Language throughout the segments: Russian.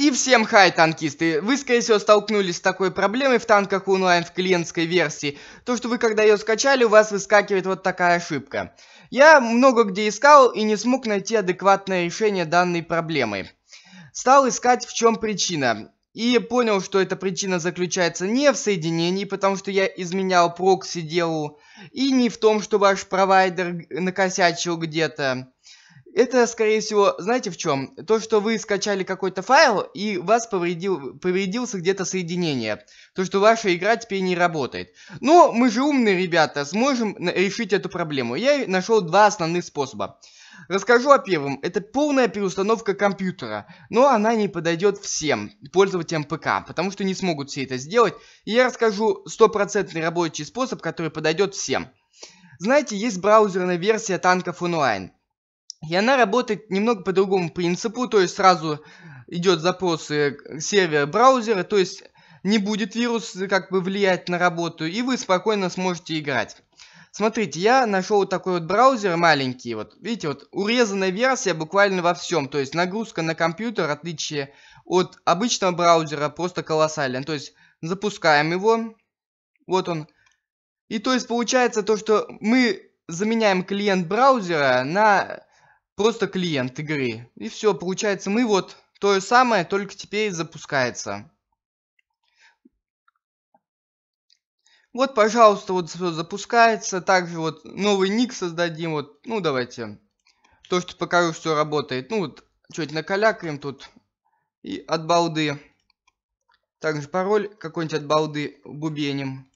И всем хай, танкисты! Вы, скорее всего, столкнулись с такой проблемой в танках онлайн в клиентской версии. То, что вы когда ее скачали, у вас выскакивает вот такая ошибка. Я много где искал и не смог найти адекватное решение данной проблемы. Стал искать, в чем причина. И понял, что эта причина заключается не в соединении, потому что я изменял прокси делу, и не в том, что ваш провайдер накосячил где-то. Это, скорее всего, знаете в чем? То, что вы скачали какой-то файл, и вас повредил, повредился где-то соединение. То, что ваша игра теперь не работает. Но мы же умные ребята, сможем решить эту проблему. Я нашел два основных способа. Расскажу о первом. Это полная переустановка компьютера, но она не подойдет всем пользователям ПК, потому что не смогут все это сделать. И я расскажу стопроцентный рабочий способ, который подойдет всем. Знаете, есть браузерная версия танков онлайн. И она работает немного по другому принципу, то есть сразу идет запросы сервера браузера, то есть не будет вирус э, как бы влиять на работу, и вы спокойно сможете играть. Смотрите, я нашел вот такой вот браузер маленький, вот видите, вот урезанная версия буквально во всем, то есть нагрузка на компьютер, отличие от обычного браузера, просто колоссальная. То есть запускаем его, вот он. И то есть получается то, что мы заменяем клиент браузера на просто клиент игры. И все, получается, мы вот то же самое, только теперь запускается. Вот, пожалуйста, вот все запускается. Также вот новый ник создадим. Вот, ну, давайте. То, что покажу, все работает. Ну, вот, чуть накалякаем тут. И от балды. Также пароль какой-нибудь от балды бубеним.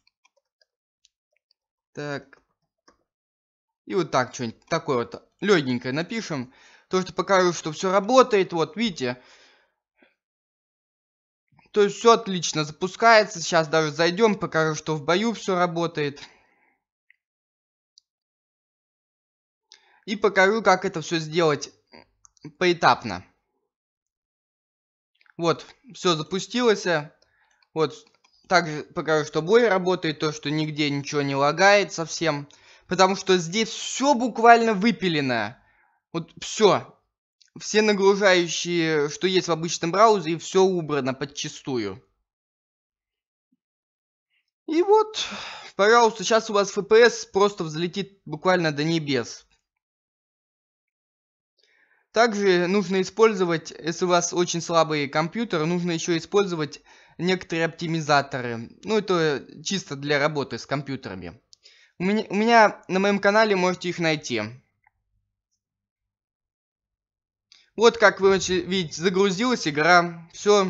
Так. И вот так что-нибудь такой вот легенькое напишем. То, что покажу, что все работает. Вот, видите. То есть все отлично запускается. Сейчас даже зайдем, покажу, что в бою все работает. И покажу, как это все сделать поэтапно. Вот, все запустилось. Вот, также покажу, что бой работает, то, что нигде ничего не лагает совсем потому что здесь все буквально выпилено. Вот все. Все нагружающие, что есть в обычном браузере, все убрано подчистую. И вот, пожалуйста, сейчас у вас FPS просто взлетит буквально до небес. Также нужно использовать, если у вас очень слабый компьютер, нужно еще использовать некоторые оптимизаторы. Ну, это чисто для работы с компьютерами. У меня, у меня на моем канале можете их найти. Вот как вы видите, загрузилась игра. Все.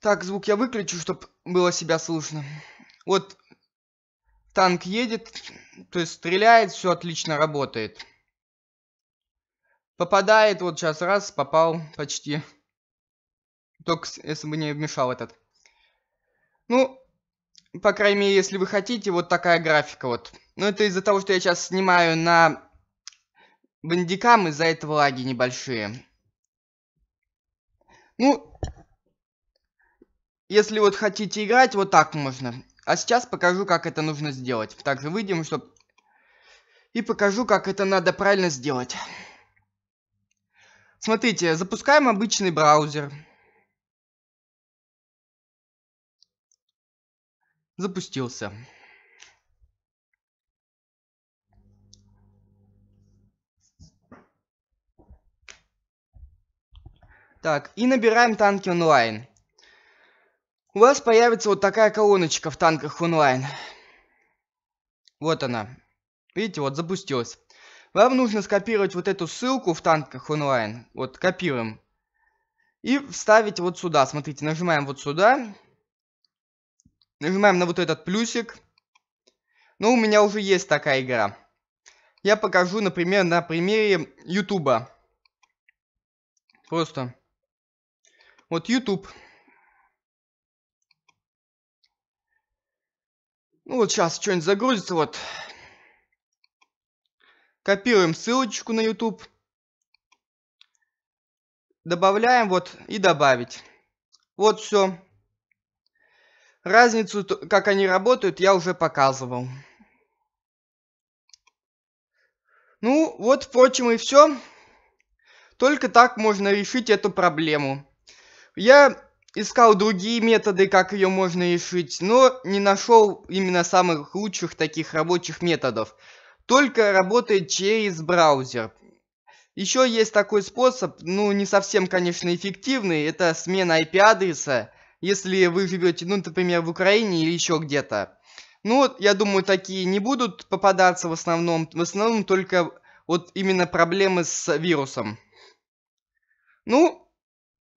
Так, звук я выключу, чтобы было себя слышно. Вот танк едет, то есть стреляет, все отлично работает. Попадает, вот сейчас раз, попал почти. Только если бы не вмешал этот. Ну, по крайней мере, если вы хотите, вот такая графика вот. Но ну, это из-за того, что я сейчас снимаю на бандикам, из-за этого лаги небольшие. Ну, если вот хотите играть, вот так можно. А сейчас покажу, как это нужно сделать. Также выйдем, чтобы... И покажу, как это надо правильно сделать. Смотрите, запускаем обычный браузер. запустился Так, и набираем танки онлайн. У вас появится вот такая колоночка в танках онлайн. Вот она. Видите, вот запустилась. Вам нужно скопировать вот эту ссылку в танках онлайн. Вот, копируем. И вставить вот сюда. Смотрите, нажимаем вот сюда. Нажимаем на вот этот плюсик. Но у меня уже есть такая игра. Я покажу, например, на примере Ютуба. Просто. Вот YouTube. Ну вот сейчас что-нибудь загрузится, вот. Копируем ссылочку на YouTube. Добавляем вот и добавить. Вот все. Разницу, как они работают, я уже показывал. Ну, вот, впрочем, и все. Только так можно решить эту проблему. Я искал другие методы, как ее можно решить, но не нашел именно самых лучших таких рабочих методов. Только работает через браузер. Еще есть такой способ, ну не совсем, конечно, эффективный, это смена IP-адреса если вы живете, ну, например, в Украине или еще где-то. Ну, я думаю, такие не будут попадаться в основном. В основном только вот именно проблемы с вирусом. Ну,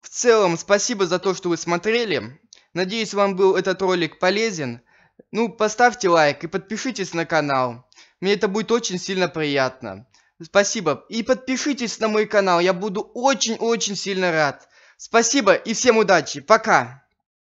в целом, спасибо за то, что вы смотрели. Надеюсь, вам был этот ролик полезен. Ну, поставьте лайк и подпишитесь на канал. Мне это будет очень сильно приятно. Спасибо. И подпишитесь на мой канал. Я буду очень-очень сильно рад. Спасибо и всем удачи. Пока.